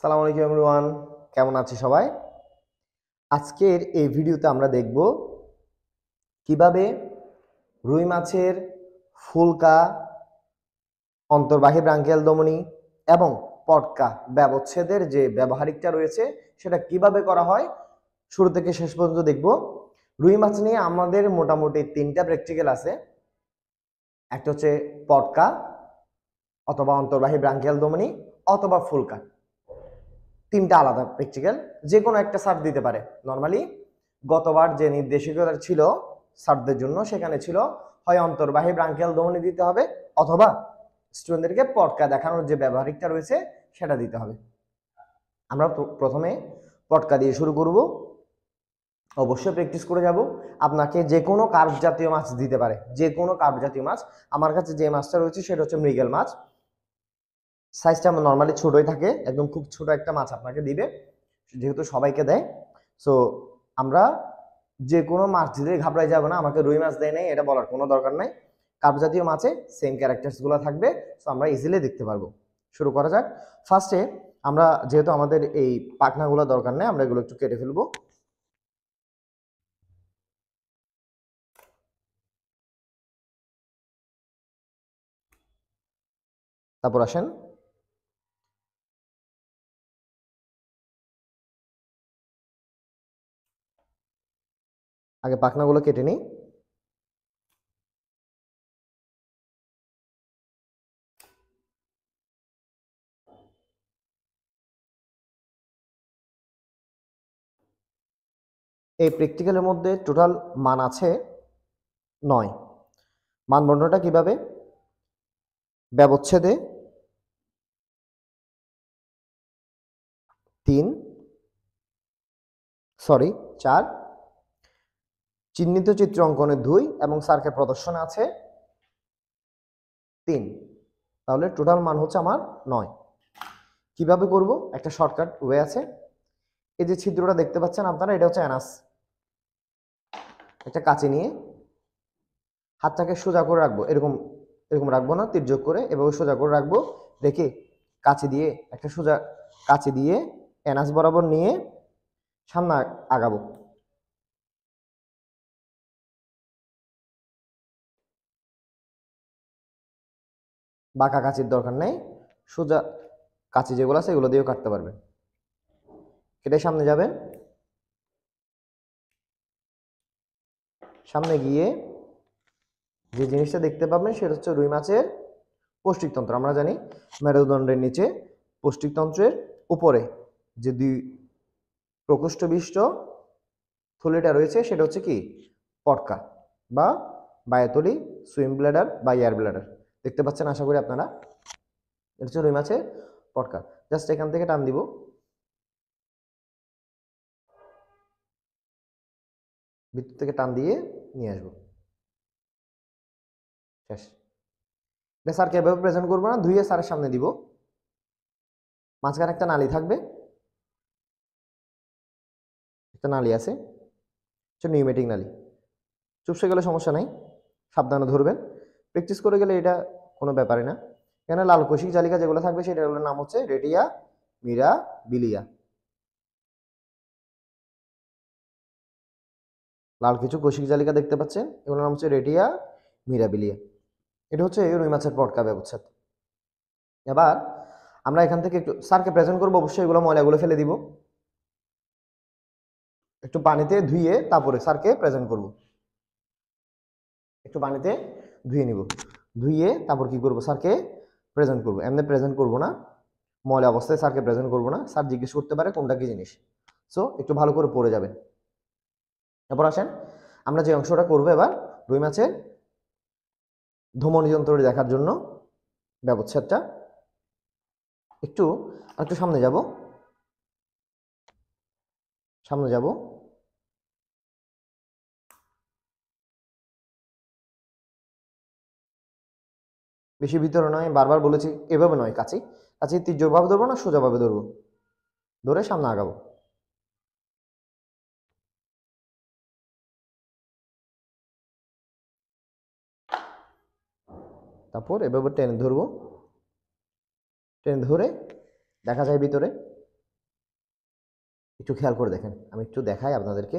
সালাম আলাইকুম এভরিওয়ান কেমন আছে সবাই আজকের এই ভিডিওতে আমরা দেখব কিভাবে রুই মাছের ফুলকা অন্তর্বাহী ব্রাঙ্কেল দমনি এবং পটকা ব্যবচ্ছেদের যে ব্যবহারিকটা রয়েছে সেটা কিভাবে করা হয় শুরু থেকে শেষ পর্যন্ত দেখব রুই মাছ নিয়ে আমাদের মোটামুটি তিনটা প্র্যাকটিক্যাল আছে একটা হচ্ছে পটকা অথবা অন্তর্বাহী ব্রাঙ্কেল দমনি অথবা ফুলকা তিনটা আলাদা প্র্যাকটিক্যাল যে কোনো একটা সার দিতে পারে নর্মালি গতবার যে নির্দেশিকতা ছিল সারদের জন্য সেখানে ছিল হয় অন্তর্বাহী ব্রাঙ্কেল দমনে দিতে হবে অথবা স্টুডেন্টদেরকে পটকা দেখানোর যে ব্যবহারিকটা রয়েছে সেটা দিতে হবে আমরা প্রথমে পটকা দিয়ে শুরু করব অবশ্যই প্র্যাকটিস করে যাব আপনাকে যে কোনো কার্ভ জাতীয় মাছ দিতে পারে যে কোনো কার্ভ জাতীয় মাছ আমার কাছে যে মাছটা রয়েছে সেটা হচ্ছে মৃগেল মাছ সাইজটা আমার নর্মালি ছোটোই থাকে একদম খুব ছোট একটা মাছ আপনাকে দিবে যেহেতু সবাইকে দেয় সো আমরা যে কোনো মাছ দিলে ঘাবড়াই যাবো না আমাকে রুই মাছ দেয় নাই এটা বলার কোনো দরকার নাই কাপ জাতীয় মাছে সেম ক্যারেক্টার্সগুলো থাকবে সো আমরা ইজিলি দেখতে পারবো শুরু করা যাক ফার্স্টে আমরা যেহেতু আমাদের এই পাখনাগুলো দরকার নেই আমরা এগুলো একটু কেটে ফেলবো তারপর আসেন আগে পাখনাগুলো কেটে নিই এই প্র্যাকটিক্যালের মধ্যে টোটাল মান আছে নয় মানদণ্ডটা কিভাবে ব্যবচ্ছেদে তিন সরি চার চিহ্নিত চিত্র অঙ্কনে দুই এবং সার্কের প্রদর্শন আছে তিন তাহলে টোটাল মান হচ্ছে আমার নয় কিভাবে করব একটা শর্টকাট ওয়ে আছে এই যে ছিদ্রটা দেখতে পাচ্ছেন আপনারা এটা হচ্ছে অ্যানাস একটা কাঁচি নিয়ে হাতটাকে সোজা করে রাখবো এরকম এরকম রাখবো না তির্যোগ করে এভাবে সোজা করে রাখবো দেখে কাছে দিয়ে একটা সোজা কাছে দিয়ে অ্যানাস বরাবর নিয়ে সামনে আগাবো বাঁকা কাঁচির দরকার নেই সোজা কাঁচি যেগুলো আছে এগুলো দিয়েও কাটতে পারবেন কেটে সামনে যাবেন সামনে গিয়ে যে জিনিসটা দেখতে পাবেন সেটা হচ্ছে রুই মাছের পৌষ্টিকতন্ত্র আমরা জানি মেরুদণ্ডের নিচে পৌষ্টিকতন্ত্রের উপরে যে দুই প্রকোষ্ঠবিষ্ট থলিটা রয়েছে সেটা হচ্ছে কি পটকা বা বায়াতলি সুইম ব্লাডার বা এয়ার ব্লাডার দেখতে পাচ্ছেন আশা করি আপনারা এটা হচ্ছে রুই মাছের পটকা জাস্ট এখান থেকে টান দিব ভিতর থেকে টান দিয়ে নিয়ে আসবো শেষ এটা স্যারকে এভাবে প্রেজেন্ট করবো না ধুয়ে স্যারের সামনে দিব মাঝখানে একটা নালি থাকবে একটা নালি আছে নিউমেটিক নালি চুপসে গেলে সমস্যা নাই সাবধানে ধরবেন প্র্যাকটিস করে গেলে এটা কোনো ব্যাপারে না এখানে কৌশিক জালিকা যেগুলো থাকবে সেটাগুলোর নাম হচ্ছে রেডিয়া মিরা বিলিয়া লাল কিছু কোষিক জালিকা দেখতে পাচ্ছেন এগুলোর নাম হচ্ছে রেডিয়া মিরাবিলিয়া এটা হচ্ছে রুই মাছের পটকা ব্যবচ্ছেদ এবার আমরা এখান থেকে একটু স্যারকে প্রেজেন্ট করবো অবশ্যই এগুলো ময়লাগুলো ফেলে দিব একটু পানিতে ধুয়ে তারপরে স্যারকে প্রেজেন্ট করব একটু পানিতে ধুয়ে নিব ধুইয়ে তারপর কি করব স্যারকে প্রেজেন্ট করব এমনি প্রেজেন্ট করব না ময়লা অবস্থায় স্যারকে প্রেজেন্ট করব না স্যার জিজ্ঞেস করতে পারে কোনটা কি জিনিস সো একটু ভালো করে পড়ে যাবেন তারপর আসেন আমরা যে অংশটা করবো এবার রুই মাছের ধমনীযন্ত্রটি দেখার জন্য ব্যবচ্ছেদটা একটু একটু সামনে যাব সামনে যাব বেশি ভিতরে নয় বারবার বলেছি এভাবে নয় কাছে কাছে তীর্যভাবে ধরবো না সোজাভাবে ধরবো ধরে সামনে আগাবো তারপর এভাবে টেনে ধরবো টেনে ধরে দেখা যায় ভিতরে একটু খেয়াল করে দেখেন আমি একটু দেখাই আপনাদেরকে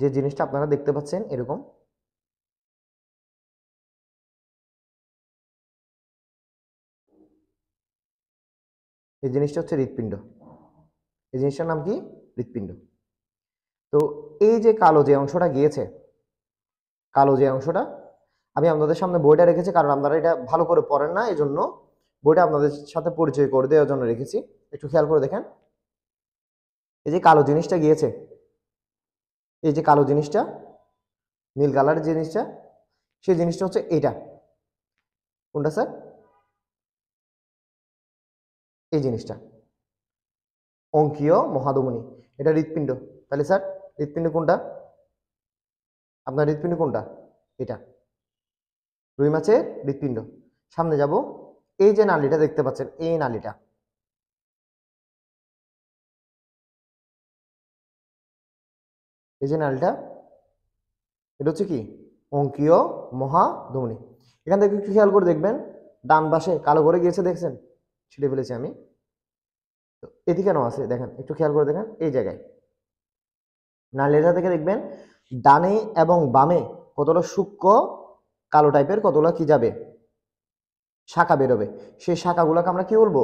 যে জিনিসটা আপনারা দেখতে পাচ্ছেন এরকম এই জিনিসটা হচ্ছে হৃৎপিণ্ড এই জিনিসটার নাম কি হৃৎপিণ্ড তো এই যে কালো যে অংশটা গিয়েছে কালো যে অংশটা আমি আপনাদের সামনে বইটা রেখেছি কারণ আপনারা এটা ভালো করে পড়েন না এই জন্য বইটা আপনাদের সাথে পরিচয় করে দেওয়ার জন্য রেখেছি একটু খেয়াল করে দেখেন এই যে কালো জিনিসটা গিয়েছে এই যে কালো জিনিসটা নীল কালারের জিনিসটা সেই জিনিসটা হচ্ছে এটা কোনটা স্যার এই জিনিসটা অঙ্কীয় মহাদমনি এটা হৃৎপিণ্ড তাহলে স্যার হৃৎপিণ্ড কোনটা আপনার হৃৎপিণ্ড কোনটা এটা রুই মাছের হৃৎপিণ্ড সামনে যাব এই যে নালিটা দেখতে পাচ্ছেন এই নালিটা এই যে নালটা এটা হচ্ছে কি অঙ্কীয় মহাধমনী এখান থেকে একটু খেয়াল করে দেখবেন ডান পাশে কালো করে গিয়েছে দেখছেন ছিঁড়ে ফেলেছি আমি তো এটি কেন আছে দেখেন একটু খেয়াল করে দেখেন এই জায়গায় নালেটা থেকে দেখবেন ডানে এবং বামে কতটা সূক্ষ্ম কালো টাইপের কতটা কি যাবে শাখা বেরোবে সেই শাখাগুলোকে আমরা কি বলবো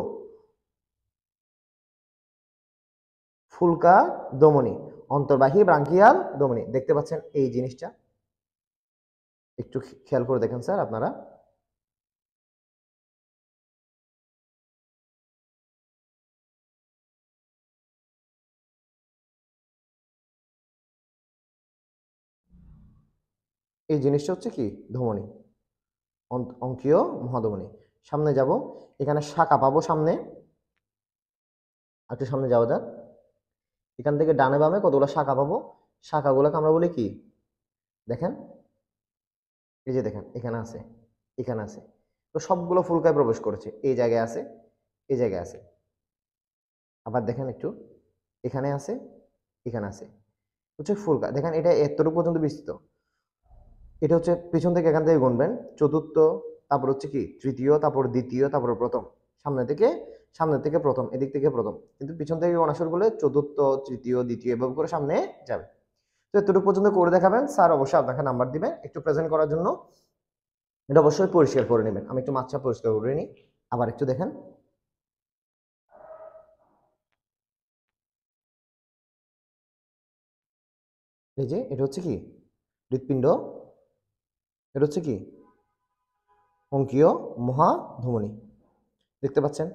ফুলকা দমনী অন্তর্বাহী ব্রাঙ্কিয়াল দমনি দেখতে পাচ্ছেন এই জিনিসটা একটু খেয়াল করে দেখেন স্যার আপনারা এই জিনিসটা হচ্ছে কি ধমনী অঙ্কীয় মহাধমনী সামনে যাব এখানে শাখা পাবো সামনে একটু সামনে যাওয়া যাক এখান থেকে ডানে বামে কতগুলো শাখা পাবো শাখাগুলোকে আমরা বলি কি দেখেন এই যে দেখেন এখানে আছে এখানে আছে তো সবগুলো ফুলকায় প্রবেশ করেছে এই জায়গায় আছে এই জায়গায় আছে আবার দেখেন একটু এখানে আছে এখানে আছে হচ্ছে ফুলকা দেখেন এটা এতটুকু পর্যন্ত বিস্তৃত এটা হচ্ছে পিছন থেকে এখান থেকে গুনবেন চতুর্থ তারপর হচ্ছে কি তৃতীয় তারপর দ্বিতীয় তারপর প্রথম সামনে থেকে সামনের থেকে প্রথম এদিক থেকে প্রথম কিন্তু পিছন থেকে অনাসরগুলো চতুর্থ তৃতীয় দ্বিতীয় এভাবে করে সামনে যাবে তো এতটুকু পর্যন্ত করে দেখাবেন স্যার অবশ্যই আপনাকে নাম্বার দিবেন একটু প্রেজেন্ট করার জন্য এটা অবশ্যই পরিষ্কার করে নেবেন আমি একটু মাছটা পরিষ্কার করে নিই আবার একটু দেখেন এই যে এটা হচ্ছে কি হৃৎপিণ্ড এটা হচ্ছে কি অঙ্কীয় মহাধমনি দেখতে পাচ্ছেন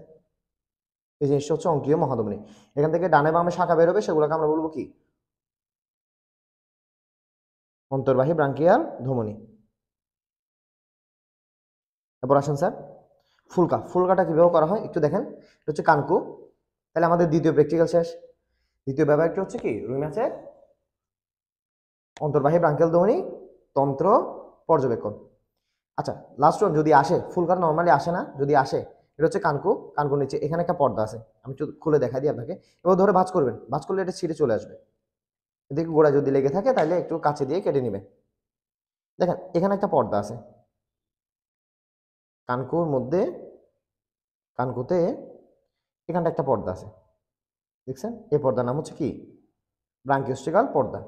এই জিনিসটা হচ্ছে অঙ্কীয় মহাধমনী এখান থেকে ডানে বামে শাখা বেরোবে সেগুলোকে আমরা বলবো কি অন্তর্বাহী ব্রাঙ্কিয়াল ধমনি এরপর আসেন স্যার ফুলকা ফুলকাটা কীভাবে করা হয় একটু দেখেন এটা হচ্ছে কানকু তাহলে আমাদের দ্বিতীয় প্র্যাকটিক্যাল শেষ দ্বিতীয় ব্যবহারটি হচ্ছে কি রুই আছে অন্তর্বাহী ব্রাঙ্কেল ধমনি তন্ত্র পর্যবেক্ষণ আচ্ছা লাস্ট ওয়ান যদি আসে ফুলকার নর্মালি আসে না যদি আসে এটা হচ্ছে কানকু কানকু নিচে এখানে একটা পর্দা আছে আমি খুলে দেখা দিই আপনাকে এবার ধরে ভাঁজ করবেন ভাঁজ করলে এটা ছিঁড়ে চলে আসবে এদিকে গোড়া যদি লেগে থাকে তাহলে একটু কাছে দিয়ে কেটে নেবে দেখেন এখানে একটা পর্দা আছে কানকুর মধ্যে কানকুতে এখানটা একটা পর্দা আছে দেখছেন এই পর্দার নাম হচ্ছে কি ব্রাঙ্কিওস্টিকাল পর্দা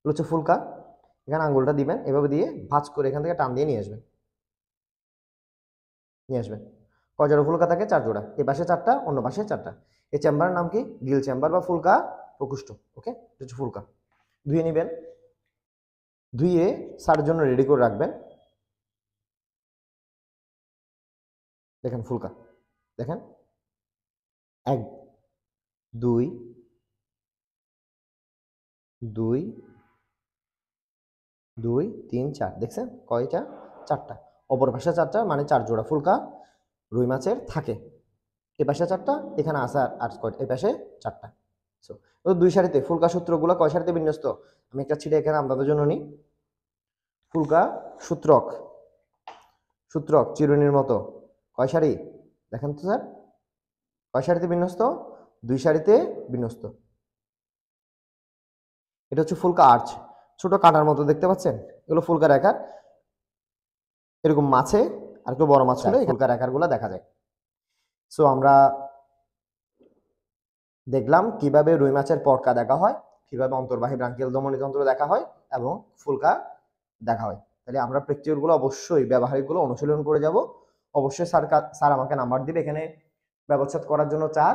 এগুলো হচ্ছে ফুলকা এখানে আঙুলটা দিবেন এভাবে দিয়ে ভাঁজ করে এখান থেকে টান দিয়ে নিয়ে আসবেন নিয়ে আসবেন কজোড়া ফুলকা থাকে চার জোড়া এ পাশে চারটা অন্য পাশে চারটা এই চেম্বারের নাম কি গিল চেম্বার বা ফুলকা প্রকুষ্ঠ ওকে হচ্ছে ফুলকা ধুয়ে নেবেন ধুয়ে সারের জন্য রেডি করে রাখবেন দেখেন ফুলকা দেখেন এক দুই দুই দুই তিন চার দেখছেন কয়টা চারটা অপর ভাষা চারটা মানে চার জোড়া ফুলকা রুই মাছের থাকে এ পাশে চারটা এখানে আছে আর আট এ পাশে চারটা সো দুই সারিতে ফুলকা সূত্রগুলো কয় সারিতে বিন্যস্ত আমি একটা ছিটে এখানে আপনাদের জন্য নিই ফুলকা সূত্রক সূত্রক চিরুনির মতো কয় সারি দেখেন তো স্যার কয় সারিতে বিন্যস্ত দুই সারিতে বিন্যস্ত এটা হচ্ছে ফুলকা আর্চ ছোট কাটার মতো দেখতে পাচ্ছেন এগুলো ফুলকার আকার এরকম মাছে আর কেউ বড় মাছ আচ্ছা, হলে এখানকার আচ্ছা। আকারগুলো দেখা যায় সো আমরা দেখলাম কিভাবে রুই মাছের পটকা দেখা হয় কিভাবে অন্তর্বাহী ব্রাঙ্কিয়াল যন্ত্র দেখা হয় এবং ফুলকা দেখা হয় তাহলে আমরা প্রেকটিক্যালগুলো অবশ্যই ব্যবহারিকগুলো অনুশীলন করে যাব অবশ্যই স্যার স্যার আমাকে নাম্বার দিবে এখানে ব্যবচ্ছেদ করার জন্য চার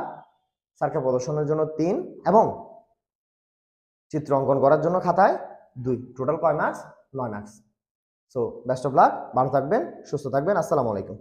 স্যারকে প্রদর্শনের জন্য তিন এবং চিত্র অঙ্কন করার জন্য খাতায় দুই টোটাল কয় মার্কস নয় marks so best of luck ভালো থাকবেন সুস্থ থাকবেন আসসালামু আলাইকুম